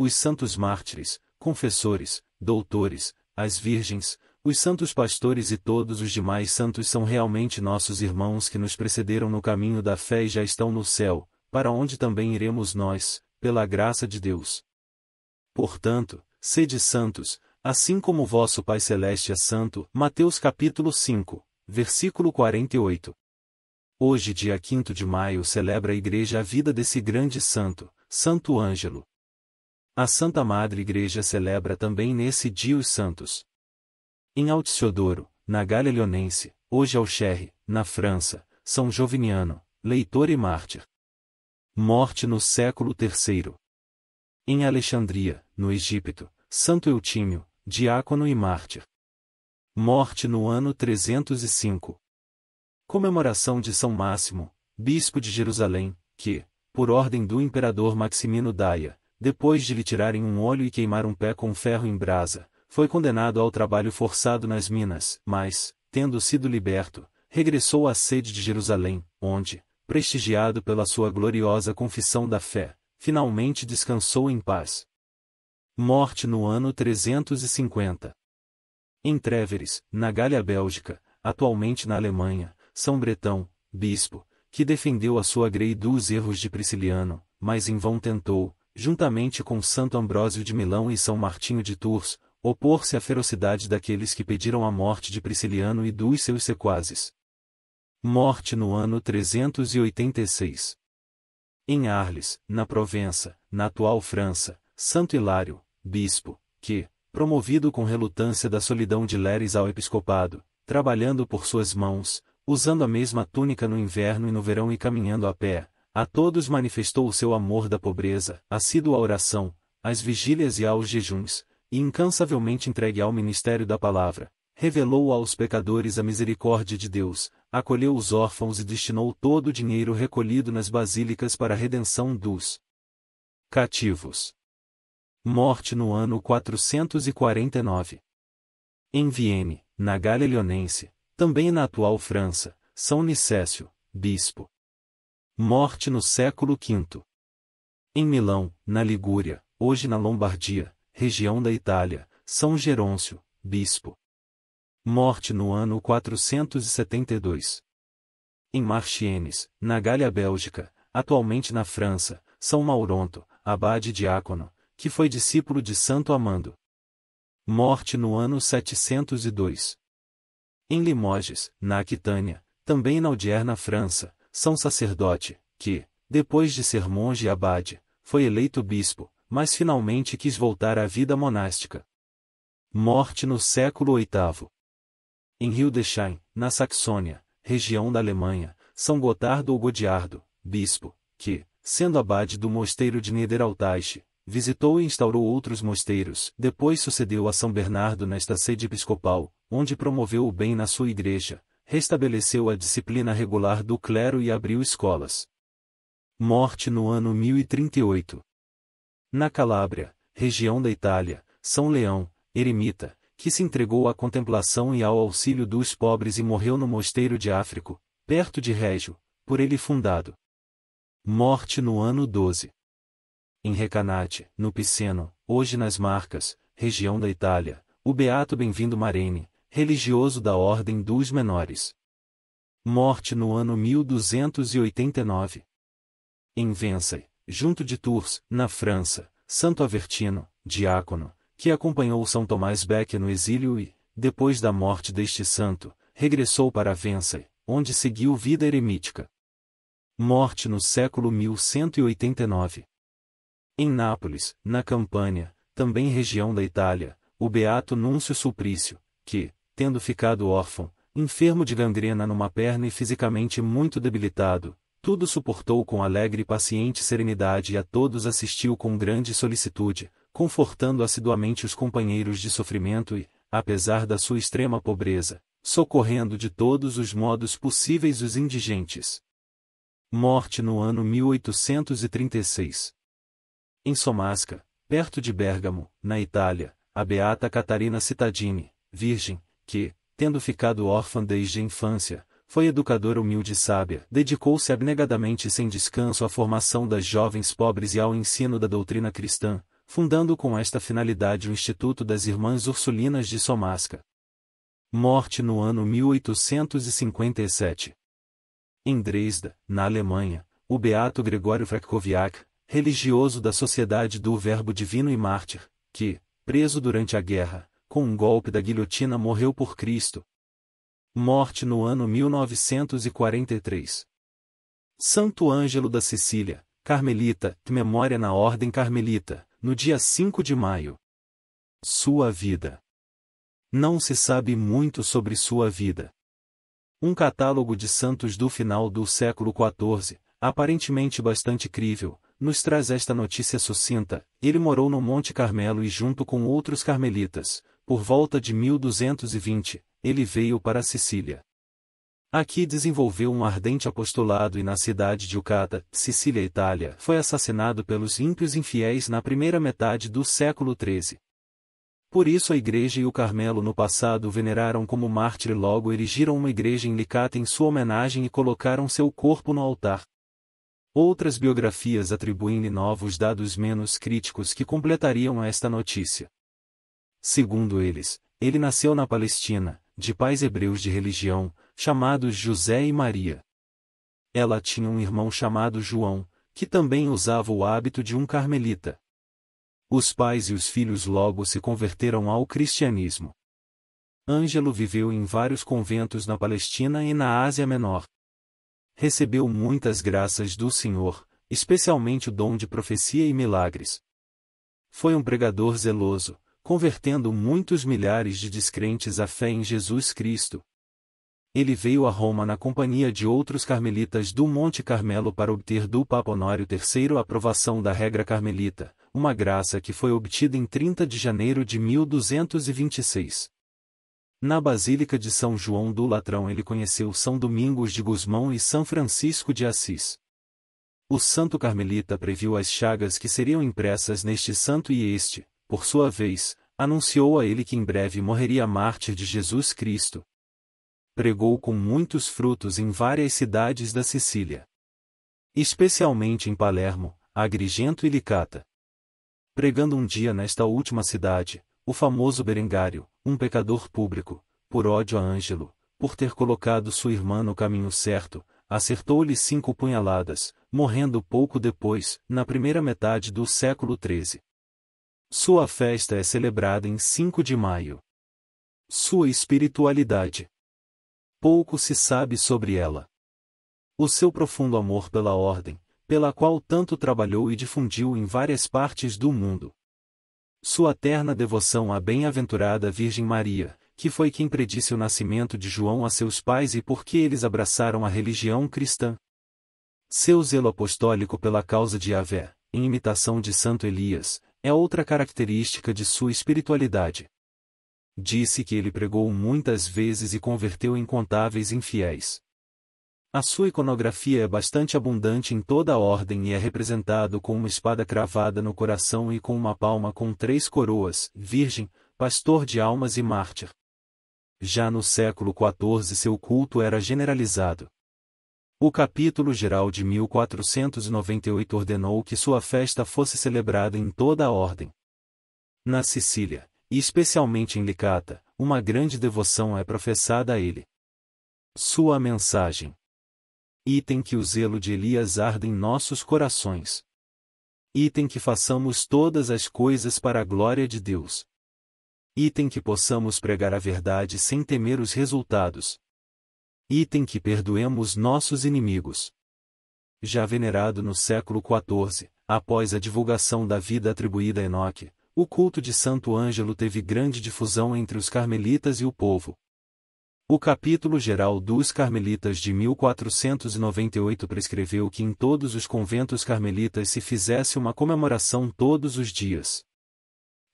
os santos mártires, confessores, doutores, as virgens, os santos pastores e todos os demais santos são realmente nossos irmãos que nos precederam no caminho da fé e já estão no céu, para onde também iremos nós, pela graça de Deus. Portanto, sede santos, assim como vosso Pai Celeste é santo. Mateus capítulo 5, versículo 48. Hoje, dia 5 de maio, celebra a igreja a vida desse grande santo, Santo Ângelo, a Santa Madre Igreja celebra também nesse dia os santos. Em Altiodoro, na Galha Leonense, hoje Alcherre, na França, São Joviniano, leitor e mártir. Morte no século III. Em Alexandria, no Egito, Santo Eutímio, diácono e mártir. Morte no ano 305. Comemoração de São Máximo, bispo de Jerusalém, que, por ordem do imperador Maximino Daia, depois de lhe tirarem um olho e queimar um pé com ferro em brasa, foi condenado ao trabalho forçado nas minas, mas, tendo sido liberto, regressou à sede de Jerusalém, onde, prestigiado pela sua gloriosa confissão da fé, finalmente descansou em paz. Morte no ano 350. Em Tréveres, na Galha Bélgica, atualmente na Alemanha, São Bretão, bispo, que defendeu a sua grei dos erros de Prisciliano, mas em vão tentou, juntamente com Santo Ambrósio de Milão e São Martinho de Tours, opor-se à ferocidade daqueles que pediram a morte de Prisciliano e dos seus sequazes. Morte no ano 386. Em Arles, na Provença, na atual França, Santo Hilário, bispo, que, promovido com relutância da solidão de Leres ao episcopado, trabalhando por suas mãos, usando a mesma túnica no inverno e no verão e caminhando a pé, a todos manifestou o seu amor da pobreza, assíduo à oração, às vigílias e aos jejuns, e incansavelmente entregue ao ministério da palavra, revelou aos pecadores a misericórdia de Deus, acolheu os órfãos e destinou todo o dinheiro recolhido nas basílicas para a redenção dos cativos. Morte no ano 449. Em Vienne, na Galha também na atual França, São Nicécio, bispo, Morte no século V. Em Milão, na Ligúria, hoje na Lombardia, região da Itália, São Gerôncio, bispo. Morte no ano 472. Em Marchienes, na Galha Bélgica, atualmente na França, São Mauronto, abade diácono, que foi discípulo de Santo Amando. Morte no ano 702. Em Limoges, na Aquitânia, também na na França, são sacerdote, que, depois de ser monge e abade, foi eleito bispo, mas finalmente quis voltar à vida monástica. Morte no século VIII. Em Rio na Saxônia, região da Alemanha, São Gotardo ou Godiardo, bispo, que, sendo abade do mosteiro de Niederaltaiche, visitou e instaurou outros mosteiros, depois sucedeu a São Bernardo nesta sede episcopal, onde promoveu o bem na sua igreja, restabeleceu a disciplina regular do clero e abriu escolas. Morte no ano 1038. Na Calábria, região da Itália, São Leão, eremita, que se entregou à contemplação e ao auxílio dos pobres e morreu no mosteiro de Áfrico, perto de Régio, por ele fundado. Morte no ano 12. Em Recanate, no Piceno, hoje nas Marcas, região da Itália, o beato Bem-vindo Marene, religioso da Ordem dos Menores. Morte no ano 1289. Em Vence, junto de Tours, na França, Santo Avertino, diácono, que acompanhou São Tomás Becket no exílio e, depois da morte deste santo, regressou para Vence, onde seguiu vida eremítica. Morte no século 1189. Em Nápoles, na Campânia, também região da Itália, o beato Núncio Suprício, que, tendo ficado órfão, enfermo de gangrena numa perna e fisicamente muito debilitado, tudo suportou com alegre e paciente serenidade e a todos assistiu com grande solicitude, confortando assiduamente os companheiros de sofrimento e, apesar da sua extrema pobreza, socorrendo de todos os modos possíveis os indigentes. Morte no ano 1836. Em Somasca, perto de Bergamo, na Itália, a beata Catarina Cittadini, virgem, que, tendo ficado órfã desde a infância, foi educadora humilde e sábia, dedicou-se abnegadamente e sem descanso à formação das jovens pobres e ao ensino da doutrina cristã, fundando com esta finalidade o Instituto das Irmãs Ursulinas de Somasca. Morte no ano 1857. Em Dresda, na Alemanha, o beato Gregório Frakoviak, religioso da Sociedade do Verbo Divino e Mártir, que, preso durante a guerra, com um golpe da guilhotina morreu por Cristo. Morte no ano 1943. Santo Ângelo da Sicília, Carmelita, memória na Ordem Carmelita, no dia 5 de maio. Sua vida. Não se sabe muito sobre sua vida. Um catálogo de santos do final do século XIV, aparentemente bastante crível, nos traz esta notícia sucinta: ele morou no Monte Carmelo e, junto com outros carmelitas, por volta de 1220, ele veio para a Sicília. Aqui desenvolveu um ardente apostolado e na cidade de Ucata, Sicília, Itália, foi assassinado pelos ímpios infiéis na primeira metade do século XIII. Por isso a igreja e o Carmelo no passado veneraram como mártir e logo erigiram uma igreja em Licata em sua homenagem e colocaram seu corpo no altar. Outras biografias atribuem-lhe novos dados menos críticos que completariam esta notícia. Segundo eles, ele nasceu na Palestina, de pais hebreus de religião, chamados José e Maria. Ela tinha um irmão chamado João, que também usava o hábito de um carmelita. Os pais e os filhos logo se converteram ao cristianismo. Ângelo viveu em vários conventos na Palestina e na Ásia Menor. Recebeu muitas graças do Senhor, especialmente o dom de profecia e milagres. Foi um pregador zeloso, convertendo muitos milhares de descrentes à fé em Jesus Cristo. Ele veio a Roma na companhia de outros carmelitas do Monte Carmelo para obter do Papa Honório III a aprovação da regra carmelita, uma graça que foi obtida em 30 de janeiro de 1226. Na Basílica de São João do Latrão ele conheceu São Domingos de Guzmão e São Francisco de Assis. O santo carmelita previu as chagas que seriam impressas neste santo e este, por sua vez, anunciou a ele que em breve morreria mártir de Jesus Cristo. Pregou com muitos frutos em várias cidades da Sicília. Especialmente em Palermo, Agrigento e Licata. Pregando um dia nesta última cidade, o famoso Berengário, um pecador público, por ódio a Ângelo, por ter colocado sua irmã no caminho certo, acertou-lhe cinco punhaladas, morrendo pouco depois, na primeira metade do século XIII. Sua festa é celebrada em 5 de maio. Sua espiritualidade. Pouco se sabe sobre ela. O seu profundo amor pela ordem, pela qual tanto trabalhou e difundiu em várias partes do mundo. Sua terna devoção à bem-aventurada Virgem Maria, que foi quem predisse o nascimento de João a seus pais e por que eles abraçaram a religião cristã. Seu zelo apostólico pela causa de Iavé, em imitação de Santo Elias, é outra característica de sua espiritualidade. Disse que ele pregou muitas vezes e converteu incontáveis infiéis. A sua iconografia é bastante abundante em toda a ordem e é representado com uma espada cravada no coração e com uma palma com três coroas, virgem, pastor de almas e mártir. Já no século XIV seu culto era generalizado. O capítulo geral de 1498 ordenou que sua festa fosse celebrada em toda a ordem. Na Sicília, e especialmente em Licata, uma grande devoção é professada a ele. Sua mensagem. Item que o zelo de Elias arde em nossos corações. Item que façamos todas as coisas para a glória de Deus. Item que possamos pregar a verdade sem temer os resultados, item que perdoemos nossos inimigos. Já venerado no século XIV, após a divulgação da vida atribuída a Enoque, o culto de Santo Ângelo teve grande difusão entre os carmelitas e o povo. O capítulo geral dos carmelitas de 1498 prescreveu que em todos os conventos carmelitas se fizesse uma comemoração todos os dias.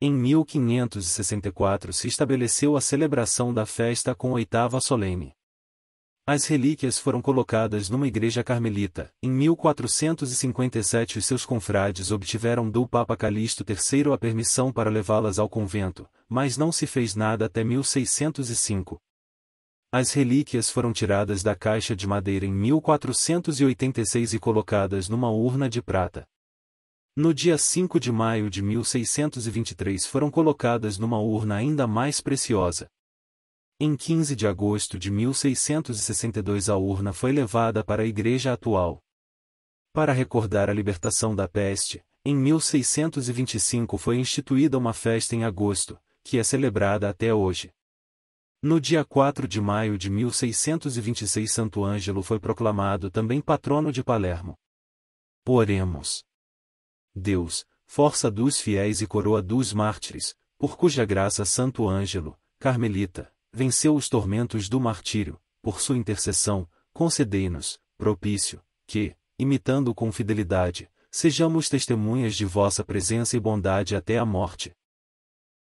Em 1564 se estabeleceu a celebração da festa com oitava solene. As relíquias foram colocadas numa igreja carmelita. Em 1457 seus confrades obtiveram do Papa Calixto III a permissão para levá-las ao convento, mas não se fez nada até 1605. As relíquias foram tiradas da caixa de madeira em 1486 e colocadas numa urna de prata. No dia 5 de maio de 1623 foram colocadas numa urna ainda mais preciosa. Em 15 de agosto de 1662 a urna foi levada para a igreja atual. Para recordar a libertação da peste, em 1625 foi instituída uma festa em agosto, que é celebrada até hoje. No dia 4 de maio de 1626 Santo Ângelo foi proclamado também patrono de Palermo. Oremos. Deus, força dos fiéis e coroa dos mártires, por cuja graça Santo Ângelo, Carmelita, venceu os tormentos do martírio, por sua intercessão, concedei-nos, propício, que, imitando com fidelidade, sejamos testemunhas de vossa presença e bondade até a morte,